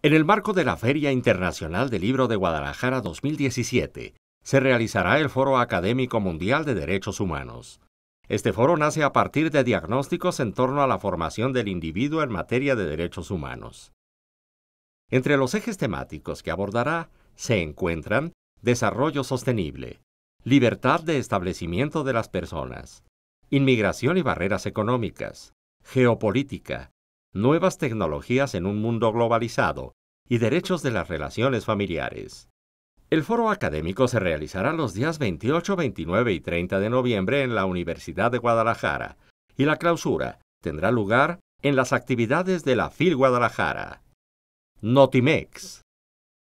En el marco de la Feria Internacional del Libro de Guadalajara 2017, se realizará el Foro Académico Mundial de Derechos Humanos. Este foro nace a partir de diagnósticos en torno a la formación del individuo en materia de derechos humanos. Entre los ejes temáticos que abordará se encuentran desarrollo sostenible, libertad de establecimiento de las personas, inmigración y barreras económicas, geopolítica, nuevas tecnologías en un mundo globalizado y derechos de las relaciones familiares. El foro académico se realizará los días 28, 29 y 30 de noviembre en la Universidad de Guadalajara y la clausura tendrá lugar en las actividades de la FIL Guadalajara. Notimex,